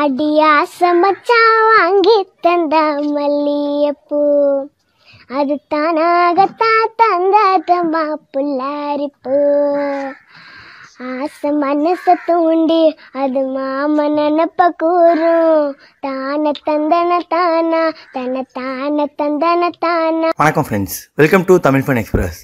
அடியாச மச்சா வாங்கி தந்த மல்லியப்பூ அது தானாகத்தான் தந்தாத மாப்பிள்ளாரிப்பூ ஆசை மனசை தூண்டி அது மாம நினப்ப கூறும் தான தந்தன தானா தன தான தந்தன தானா வணக்கம் friends welcome to Tamil fun express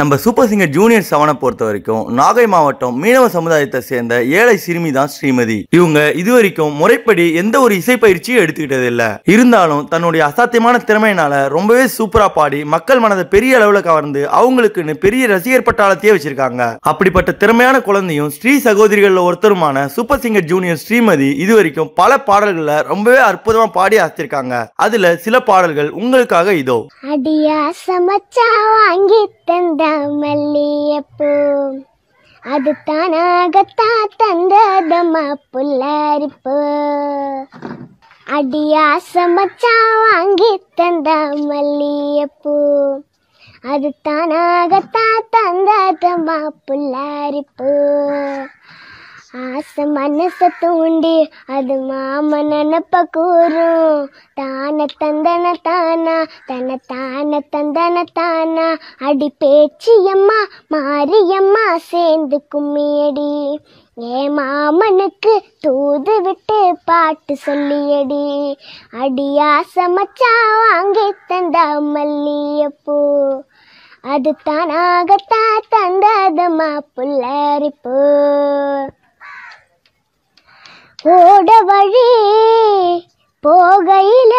நம்ம சூப்பர் சிங்கர் ஜூனியர் செவனை பொறுத்த வரைக்கும் நாகை மாவட்டம் மீனவ சமுதாயத்தை சேர்ந்த ஏழை சிறுமி தான் ஸ்ரீமதி இவங்க இதுவரைக்கும் முறைப்படி எந்த ஒரு இசை பயிற்சியும் எடுத்துக்கிட்டது இல்ல இருந்தாலும் தன்னுடைய அசாத்தியமான திறமையினால ரொம்பவே சூப்பரா பாடி மக்கள் மனதை பெரிய அளவுல கவர்ந்து அவங்களுக்குன்னு பெரிய ரசிகர் பட்டாளத்தையே வச்சிருக்காங்க அப்படிப்பட்ட திறமையான குழந்தையும் ஸ்ரீ சகோதரிகள்ல ஒருத்தருமான சூப்பர் சிங்கர் ஜூனியர் ஸ்ரீமதி இதுவரைக்கும் பல பாடல்கள்ல ரொம்பவே அற்புதமா பாடி அசத்திருக்காங்க அதுல சில பாடல்கள் உங்களுக்காக இதோ அடியா சமச்சா வாங்கி தந்த தான் மல்லியப்பூ அது தானாகத்தா தந்ததம்மா புல்லாரிப்பு அடியாச மச்சா வாங்கி தந்த மல்லியப்பூ அது தானாகத்தா தந்ததம்மா புல்லாரிப்பு ஆசை மனசை தூண்டி அது மாம நினப்ப கூறும் தான தந்தன தானா தன தான தந்தன தானா அடி பேச்சியம்மா மாரியம்மா சேர்ந்து கும்மியடி ஏ மாமனுக்கு தூது விட்டு பாட்டு சொல்லியடி அடியா சமைச்சா வாங்கி தந்த மல்லியப்பூ அது தானாகத்தான் தந்ததம்மா புல்லரிப்பூ போட வழி போகையில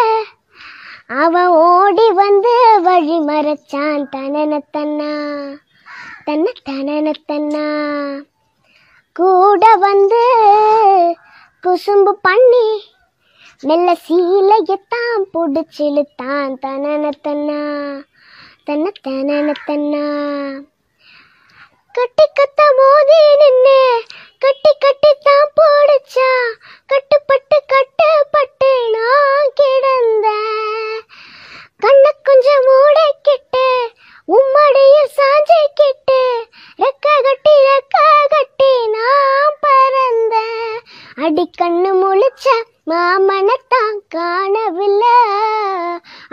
அவன் ஓடி வந்து வழி மறைச்சான் தனனத்தன்னா தன்ன தனனத்தன்னா கூட வந்து குசும்பு பண்ணி மெல்ல சீலையத்தான் பிடிச்சிழுத்தான் தனனத்தன்னா தன்ன கட்டி கத்த மோதி நின்று க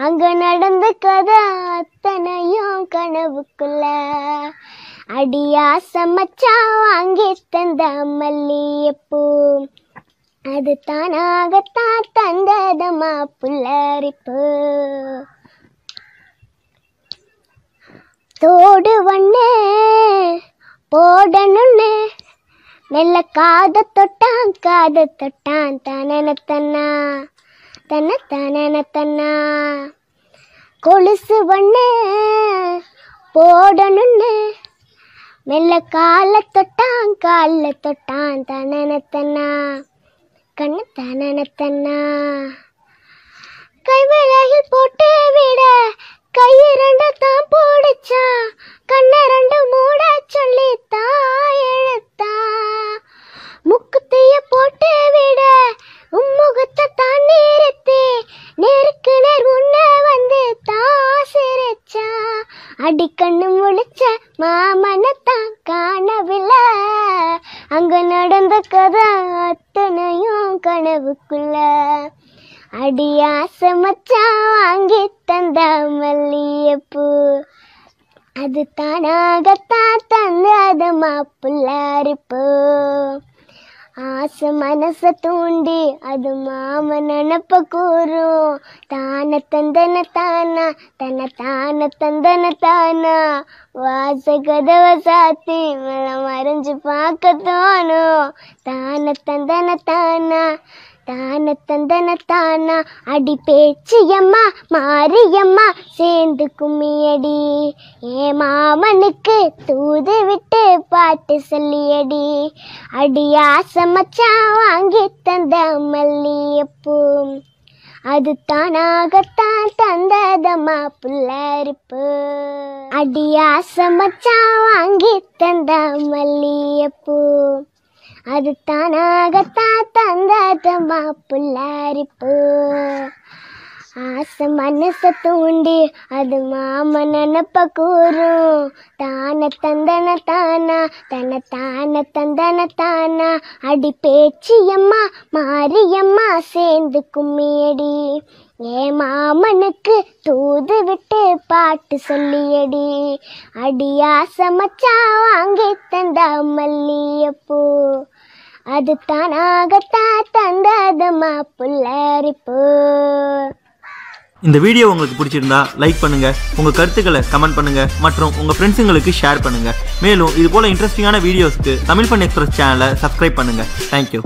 அங்க நடந்த கதை அத்தனையும் கனவுக்குள்ள அடியா சமைச்சா வாங்கி தந்த மல்லியப்பூ அது தானாகத்தான் தந்ததமா புல்லரிப்பு தோடு வண்ணே போடணுன்னு மெல்ல காத தொட்டான் காத தொட்டான் தனன தன்னா தன்ன கொலுசு ஒன்று போடணுன்னு மெல்ல கால தொட்டான் கால தொட்டான் தன கண்ணு தன தன்னா போட்டு விட கை இரண்டு தான் போடுச்சான் கண்ணை ரெண்டு மூட சொல்லி அடிக்கண்ணு முடிச்ச மாமனத்தான் காணவில்லை அங்க நடந்த கதை அத்தனையும் கனவுக்குள்ள அடியாச மச்சா வாங்கி தந்த மல்லியப்பூ அது தானாகத்தான் தந்து அது மாப்பிள்ளாரிப்போ ஆசை மனச தூண்டி அது மாம நினப்ப கூறும் தான தந்தன தானா தன தான தந்தன தானா வாச கதவ சாத்தி மேல மறைஞ்சு பார்க்க தோணும் தான தந்தன தானா தான தந்தன அடி பேச்சியம்மா மாரியம்மா சேர்ந்து கும்மியடி ஏ மாமனுக்கு தூது விட்டு பாட்டு சொல்லியடி அடியா சமைச்சா வாங்கி தந்த மல்லியப்பூ அது தானாகத்தான் தந்ததம்மா புல்லரிப்பு அடியா வாங்கி தந்த மல்லியப்பூ அது தானாகத்தான் தந்தாத மாப்புள்ளாரிப்பு ஆசை மனசை தூண்டி அது மாம நினப்ப கூறும் தான தந்தன தானா தன தான தந்தன தானா அடி பேச்சு அம்மா மாரியம்மா சேர்ந்து கும்மியடி ஏ மாமனுக்கு தூது விட்டு பாட்டு சொல்லியடி அடி அடியாசமச்சா வாங்கி தந்த மல்லியப்பூ அது தானாகத்தா தந்தது மாப்பிள்ளரிப்பு இந்த வீடியோ உங்களுக்கு பிடிச்சிருந்தா லைக் பண்ணுங்க உங்க கருத்துக்களை கமெண்ட் பண்ணுங்க மற்றும் உங்க ஃப்ரெண்ட்ஸுங்களுக்கு ஷேர் பண்ணுங்க மேலும் இது போல இன்ட்ரெஸ்டிங்கான வீடியோஸ்க்கு தமிழ் பண் எக்ஸ்பிரஸ் சேனலை சப்ஸ்கிரைப் பண்ணுங்க தேங்க்யூ